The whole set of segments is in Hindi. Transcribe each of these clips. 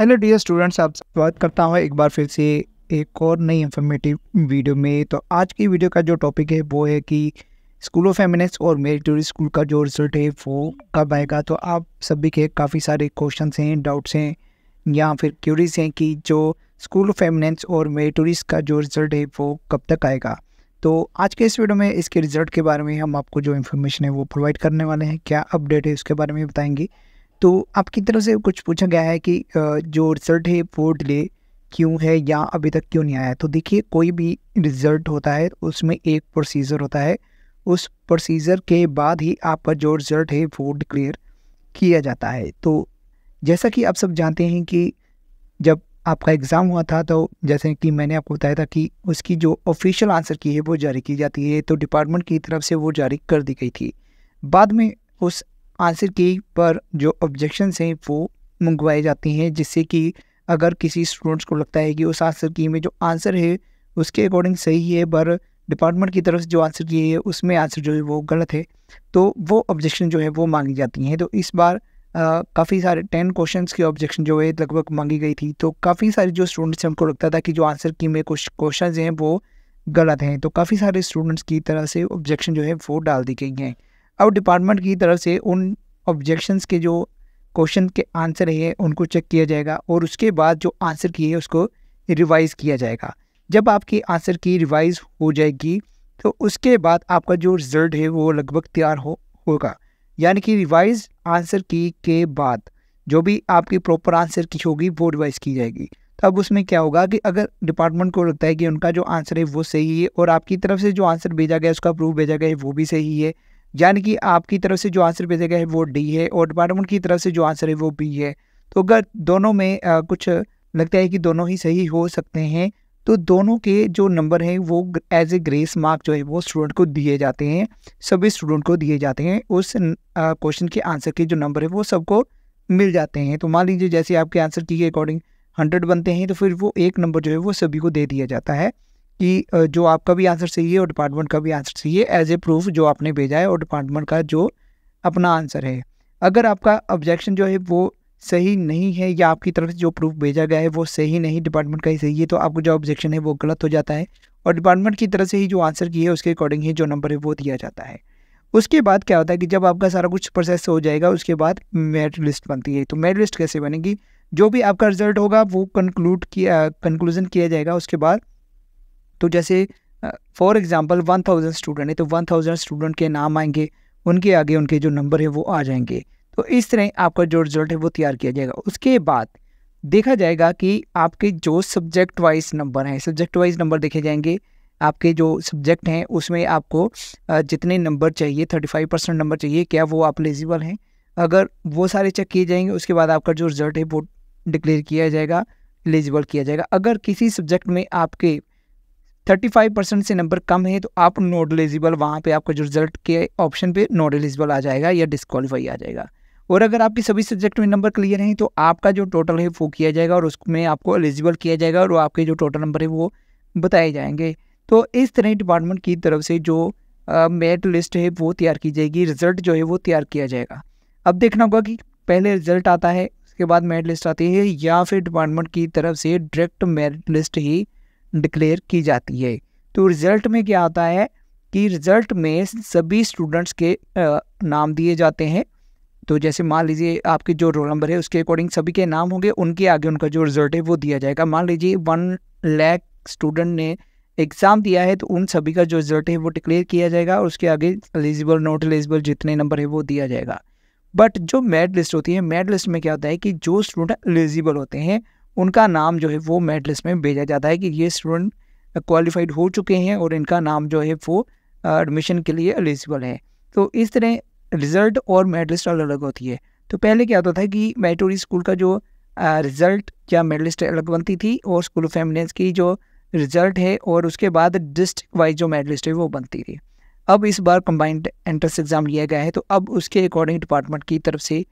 हेलो डियर स्टूडेंट्स आप स्वागत करता हूँ एक बार फिर से एक और नई इन्फॉर्मेटिव वीडियो में तो आज की वीडियो का जो टॉपिक है वो है कि स्कूल ऑफ एमिनेंस और मेरिटोरी स्कूल का जो रिजल्ट है वो कब आएगा तो आप सभी के काफ़ी सारे क्वेश्चन हैं डाउट्स हैं या फिर क्यूरीज हैं कि जो स्कूल ऑफ एमिनेंस और मेरिटोरीज का जो रिजल्ट है वो कब तक आएगा तो आज के इस वीडियो में इसके रिजल्ट के बारे में हम आपको जो इन्फॉर्मेशन है वो प्रोवाइड करने वाले हैं क्या अपडेट है उसके बारे में बताएंगे तो आपकी तरफ से कुछ पूछा गया है कि जो रिजल्ट है वो डिले क्यों है या अभी तक क्यों नहीं आया तो देखिए कोई भी रिज़ल्ट होता है उसमें एक प्रोसीजर होता है उस प्रोसीजर के बाद ही आपका जो रिज़ल्ट है वो डिक्लेयर किया जाता है तो जैसा कि आप सब जानते हैं कि जब आपका एग्ज़ाम हुआ था तो जैसे कि मैंने आपको बताया था कि उसकी जो ऑफिशियल आंसर की है वो जारी की जाती है तो डिपार्टमेंट की तरफ से वो जारी कर दी गई थी बाद में उस आंसर की पर जो ऑब्जेक्शन हैं वो मंगवाए जाते हैं जिससे कि अगर किसी स्टूडेंट्स को लगता है कि उस आंसर की में जो आंसर है उसके अकॉर्डिंग सही है पर डिपार्टमेंट की तरफ से जो आंसर किए है उसमें आंसर जो है वो गलत है तो वो ऑब्जेक्शन जो है वो मांगी जाती हैं तो इस बार काफ़ी सारे टेन क्वेश्चंस की ऑब्जेक्शन जो है लगभग मांगी गई थी तो काफ़ी सारे जो स्टूडेंट्स हैं उनको लगता था कि जो आंसर की में कुछ क्वेश्चन हैं वो गलत हैं तो काफ़ी सारे स्टूडेंट्स की तरह से ऑब्जेक्शन जो है वो डाल दी गई हैं अब डिपार्टमेंट की तरफ से उन ऑब्जेक्शंस के जो क्वेश्चन के आंसर है उनको चेक किया जाएगा और उसके बाद जो आंसर की है उसको रिवाइज़ किया जाएगा जब आपकी आंसर की रिवाइज़ हो जाएगी तो उसके बाद आपका जो रिज़ल्ट है वो लगभग तैयार हो होगा यानी कि रिवाइज आंसर की के बाद जो भी आपकी प्रॉपर आंसर की होगी वो रिवाइज़ की जाएगी तो अब उसमें क्या होगा कि अगर डिपार्टमेंट को लगता है कि उनका जो आंसर है वो सही है और आपकी तरफ से जो आंसर भेजा गया उसका प्रूफ भेजा गया है वो भी सही है यानी कि आपकी तरफ से जो आंसर भेजेगा है वो डी है और डिपार्टमेंट की तरफ से जो आंसर है वो बी है तो अगर दोनों में आ, कुछ लगता है कि दोनों ही सही हो सकते हैं तो दोनों के जो नंबर हैं वो एज ए ग्रेस मार्क जो है वो स्टूडेंट को दिए जाते हैं सभी स्टूडेंट को दिए जाते हैं उस क्वेश्चन के आंसर के जो नंबर है वो सबको मिल जाते हैं तो मान लीजिए जैसे आपके आंसर की अकॉर्डिंग हंड्रेड बनते हैं तो फिर वो एक नंबर जो है वो सभी को दे दिया जाता है कि जो आपका भी आंसर सही है और डिपार्टमेंट का भी आंसर सही है एज ए प्रूफ जो आपने भेजा है और डिपार्टमेंट का जो अपना आंसर है अगर आपका ऑब्जेक्शन जो है वो सही नहीं है या आपकी तरफ से जो प्रूफ भेजा गया है वो सही नहीं डिपार्टमेंट का ही सही है तो आपको जो ऑब्जेक्शन है वो गलत हो जाता है और डिपार्टमेंट की तरफ से ही जो आंसर की है उसके अकॉर्डिंग ही जो नंबर है वो दिया जाता है उसके बाद क्या होता है कि जब आपका सारा कुछ प्रोसेस हो जाएगा उसके बाद मेरिट लिस्ट बनती है तो मेरिट लिस्ट कैसे बनेगी जो भी आपका रिजल्ट होगा वो कंक्लूड किया कंक्लूजन किया जाएगा उसके बाद तो जैसे for example one thousand student है तो वन थाउजेंड स्टूडेंट के नाम आएंगे उनके आगे उनके जो नंबर है वो आ जाएंगे तो इस तरह आपका जो रिजल्ट है वो तैयार किया जाएगा उसके बाद देखा जाएगा कि आपके जो सब्जेक्ट वाइज नंबर हैं सब्जेक्ट वाइज नंबर देखे जाएंगे आपके जो सब्जेक्ट हैं उसमें आपको जितने नंबर चाहिए थर्टी फाइव परसेंट नंबर चाहिए क्या वो आप एलिजिबल हैं अगर वो सारे चेक किए जाएंगे उसके बाद आपका जो रिजल्ट है वो डिक्लेयर किया जाएगा एलिजिबल किया जाएगा अगर किसी सब्जेक्ट में आपके थर्टी फाइव परसेंट से नंबर कम है तो आप नॉट एलिजिबल वहाँ पे आपका जो रिजल्ट के ऑप्शन पे नॉट एलिजिबल आ जाएगा या डिस्कालीफाई आ जाएगा और अगर आपके सभी सब्जेक्ट में नंबर क्लियर हैं तो आपका जो टोटल है वो किया जाएगा और उसमें आपको एलिजिबल किया जाएगा और आपके जो टोटल नंबर है वो बताए जाएंगे तो इस तरह डिपार्टमेंट की तरफ से जो मेरिट लिस्ट है वो तैयार की जाएगी रिजल्ट जो है वो तैयार किया जाएगा अब देखना होगा कि पहले रिजल्ट आता है उसके बाद मेरिट लिस्ट आती है या फिर डिपार्टमेंट की तरफ से डायरेक्ट मेरिट लिस्ट ही डिक्लेयर की जाती है तो रिज़ल्ट में क्या आता है कि रिज़ल्ट में सभी स्टूडेंट्स के नाम दिए जाते हैं तो जैसे मान लीजिए आपके जो रोल नंबर है उसके अकॉर्डिंग सभी के नाम होंगे उनके आगे उनका जो रिज़ल्ट है वो दिया जाएगा मान लीजिए वन लैख स्टूडेंट ने एग्ज़ाम दिया है तो उन सभी का जो रिज़ल्ट है वो डिक्लेयर किया जाएगा और उसके आगे एलिजिबल नॉट एलिजिबल जितने नंबर है वो दिया जाएगा बट जो मेड लिस्ट होती है मेड लिस्ट में क्या होता है कि जो स्टूडेंट एलिजिबल होते हैं उनका नाम जो है वो मेडलिस्ट में भेजा जाता है कि ये स्टूडेंट क्वालिफाइड हो चुके हैं और इनका नाम जो है वो एडमिशन के लिए एलिजिबल है तो इस तरह रिज़ल्ट और मेडलिस्ट अलग अलग होती है तो पहले क्या होता था कि मेटोरी स्कूल का जो रिज़ल्ट या मेडलिस्ट अलग बनती थी और स्कूल ऑफ एमिनेंस की जो रिज़ल्ट है और उसके बाद डिस्ट्रिक्ट वाइज जो मेडलिस्ट है वो बनती थी अब इस बार कंबाइंड एंट्रेंस एग्ज़ाम लिया गया है तो अब उसके अकॉर्डिंग डिपार्टमेंट की तरफ से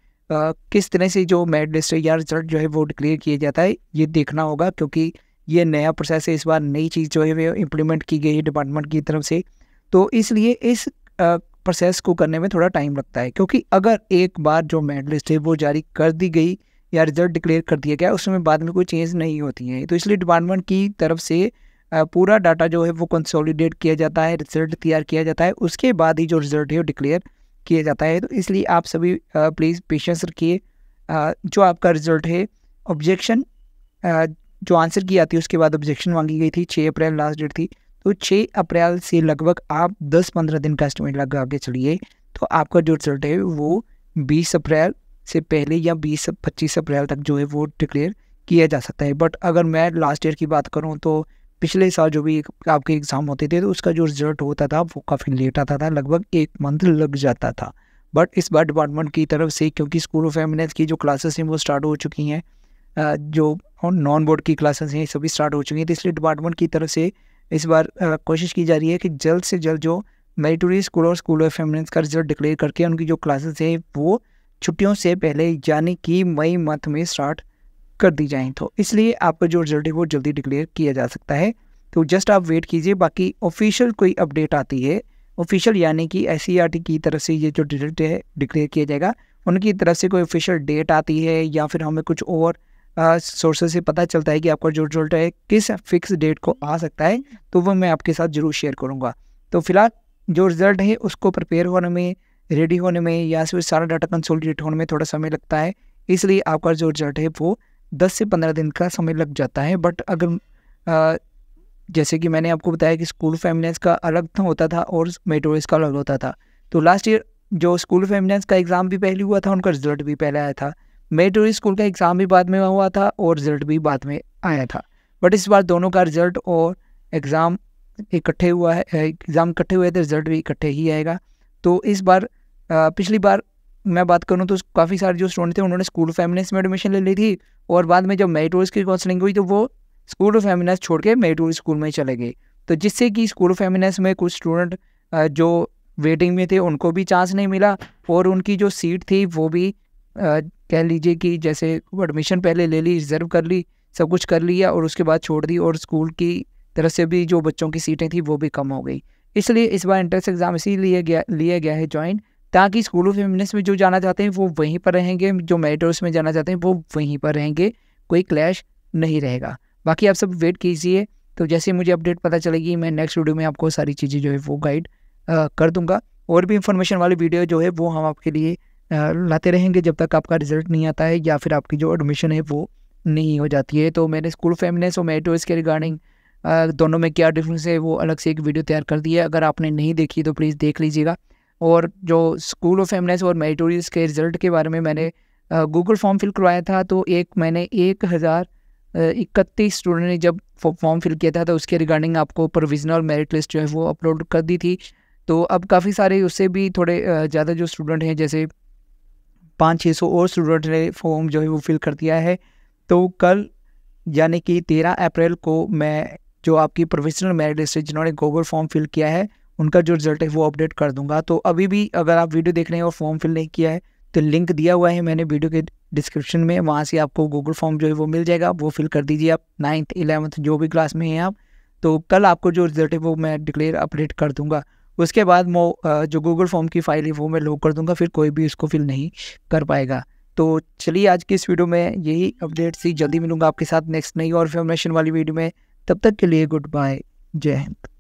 किस तरह से जो मेरिट लिस्ट या रिजल्ट जो है वो डिक्लेयर किया जाता है ये देखना होगा क्योंकि ये नया प्रोसेस है इस बार नई चीज़ जो है वो इम्प्लीमेंट की गई है डिपार्टमेंट की तरफ से तो इसलिए इस प्रोसेस को करने में थोड़ा टाइम लगता है क्योंकि अगर एक बार जो मेरिट लिस्ट है वो जारी कर दी गई या रिजल्ट डिक्लेयर कर दिया गया उसमें बाद में कोई चेंज नहीं होती है तो इसलिए डिपार्टमेंट की तरफ से पूरा डाटा जो है वो कंसोलिडेट किया जाता है रिजल्ट तैयार किया जाता है उसके बाद ही जो रिजल्ट है वो डिक्लेयर किया जाता है तो इसलिए आप सभी प्लीज़ पेशेंस रखिए जो आपका रिजल्ट है ऑब्जेक्शन जो आंसर की आती है उसके बाद ऑब्जेक्शन मांगी गई थी छः अप्रैल लास्ट डेट थी तो छः अप्रैल से लगभग आप दस पंद्रह दिन का एस्टिमेट लगा के चलिए तो आपका जो रिजल्ट है वो बीस अप्रैल से पहले या बीस पच्चीस अप्रैल तक जो है वो डिक्लेयर किया जा सकता है बट अगर मैं लास्ट ईयर की बात करूँ तो पिछले साल जो भी आपके एग्ज़ाम होते थे तो उसका जो रिजल्ट होता था वो काफ़ी लेट आता था लगभग एक मंथ लग जाता था बट इस बार डिपार्टमेंट की तरफ से क्योंकि स्कूल ऑफ एमिनेंस की जो क्लासेस हैं वो स्टार्ट हो चुकी हैं जो नॉन बोर्ड की क्लासेस हैं सभी स्टार्ट हो चुकी हैं तो इसलिए डिपार्टमेंट की तरफ से इस बार कोशिश की जा रही है कि जल्द से जल्द जो मेरिटोरी स्कूल और स्कूल ऑफ एमिनेंस का रिजल्ट डिक्लेयर करके उनकी जो क्लासेस हैं वो छुट्टियों से पहले यानी कि मई मंथ में स्टार्ट कर दी जाएँ तो इसलिए आपका जो रिजल्ट है वो जल्दी डिक्लेयर किया जा सकता है तो जस्ट आप वेट कीजिए बाकी ऑफिशियल कोई अपडेट आती है ऑफिशियल यानी कि एस e की तरफ से ये जो रिजल्ट है डिक्लेयर किया जाएगा उनकी तरफ से कोई ऑफिशियल डेट आती है या फिर हमें कुछ और सोर्सेज से पता चलता है कि आपका जो रिजल्ट है किस फिक्स डेट को आ सकता है तो वो मैं आपके साथ ज़रूर शेयर करूँगा तो फिलहाल जो रिज़ल्ट है उसको प्रिपेयर होने में रेडी होने में या फिर सारा डाटा कंसोलिडेट होने में थोड़ा समय लगता है इसलिए आपका जो रिजल्ट है वो दस से पंद्रह दिन का समय लग जाता है बट अगर आ, जैसे कि मैंने आपको बताया कि स्कूल फैमिलेंस का अलग होता था और मेटोरिस का अलग होता था तो लास्ट ईयर जो स्कूल फैमिलेंस का एग्ज़ाम भी पहले हुआ था उनका रिजल्ट भी पहले आया था मेटोरी स्कूल का एग्ज़ाम भी बाद में हुआ था और रिजल्ट भी बाद में आया था बट इस बार दोनों का रिजल्ट और एग्ज़ाम इकट्ठे हुआ है एग्ज़ाम इकट्ठे हुए थे रिजल्ट तो भी इकट्ठे ही आएगा तो इस बार पिछली बार मैं बात करूँ तो काफ़ी सारे जो स्टूडेंट थे उन्होंने स्कूल ऑफ फेमिनेंस में एडमिशन ले ली थी और बाद में जब मेरिटोरियस की काउंसलिंग हुई तो वो स्कूल ऑफ फेमिनेंस छोड़ के मेरिटोरियस स्कूल में चले गए तो जिससे कि स्कूल ऑफ फेमिनेंस में कुछ स्टूडेंट जो वेटिंग में थे उनको भी चांस नहीं मिला और उनकी जो सीट थी वो भी कह लीजिए कि जैसे एडमिशन पहले ले ली रिजर्व कर ली सब कुछ कर लिया और उसके बाद छोड़ दी और स्कूल की तरफ से भी जो बच्चों की सीटें थी वो भी कम हो गई इसलिए इस बार एंट्रेंस एग्ज़ाम इसी लिए गया लिया गया है जॉइंट ताकि स्कूल ऑफ फेमिनिस्ट में जो जाना चाहते हैं वो वहीं पर रहेंगे जो मेरिटोर्स में जाना चाहते हैं वो वहीं पर रहेंगे कोई क्लैश नहीं रहेगा बाकी आप सब वेट कीजिए तो जैसे मुझे अपडेट पता चलेगी मैं नेक्स्ट वीडियो में आपको सारी चीज़ें जो है वो गाइड कर दूंगा और भी इन्फॉर्मेशन वाली वीडियो जो है वो हम आपके लिए लाते रहेंगे जब तक आपका रिजल्ट नहीं आता है या फिर आपकी जो एडमिशन है वो नहीं हो जाती है तो मैंने स्कूल फेमिनेस और मेरिटोर्स के रिगार्डिंग दोनों में क्या डिफरेंस है वो अलग से एक वीडियो तैयार कर दी है अगर आपने नहीं देखी तो प्लीज़ देख लीजिएगा और जो स्कूल ऑफ एमनेस और मेरिटोरियस के रिज़ल्ट के बारे में मैंने गूगल फॉर्म फिल करवाया था तो एक मैंने एक हज़ार इकतीस स्टूडेंट ने जब फॉर्म फिल किया था तो उसके रिगार्डिंग आपको प्रोविजनल मेरिट लिस्ट जो है वो अपलोड कर दी थी तो अब काफ़ी सारे उससे भी थोड़े ज़्यादा जो स्टूडेंट हैं जैसे पाँच छः सौ और स्टूडेंट ने फॉर्म जो है वो फिल कर दिया है तो कल यानी कि तेरह अप्रैल को मैं जो आपकी प्रोविजनल मेरिट लिस्ट है जिन्होंने गूगल फॉर्म फिल किया है उनका जो रिजल्ट है वो अपडेट कर दूंगा तो अभी भी अगर आप वीडियो देख रहे हैं और फॉर्म फिल नहीं किया है तो लिंक दिया हुआ है मैंने वीडियो के डिस्क्रिप्शन में वहाँ से आपको गूगल फॉर्म जो है वो मिल जाएगा वो फिल कर दीजिए आप नाइन्थ इलेवंथ जो भी क्लास में हैं आप तो कल आपको जो रिजल्ट है वो मैं डिक्लेयर अपडेट कर दूंगा उसके बाद मो जो गूगल फॉर्म की फाइल है वो मैं लो कर दूंगा फिर कोई भी उसको फिल नहीं कर पाएगा तो चलिए आज की इस वीडियो में यही अपडेट थी जल्दी मिलूंगा आपके साथ नेक्स्ट नई और इन्फॉर्मेशन वाली वीडियो में तब तक के लिए गुड बाय जय हिंद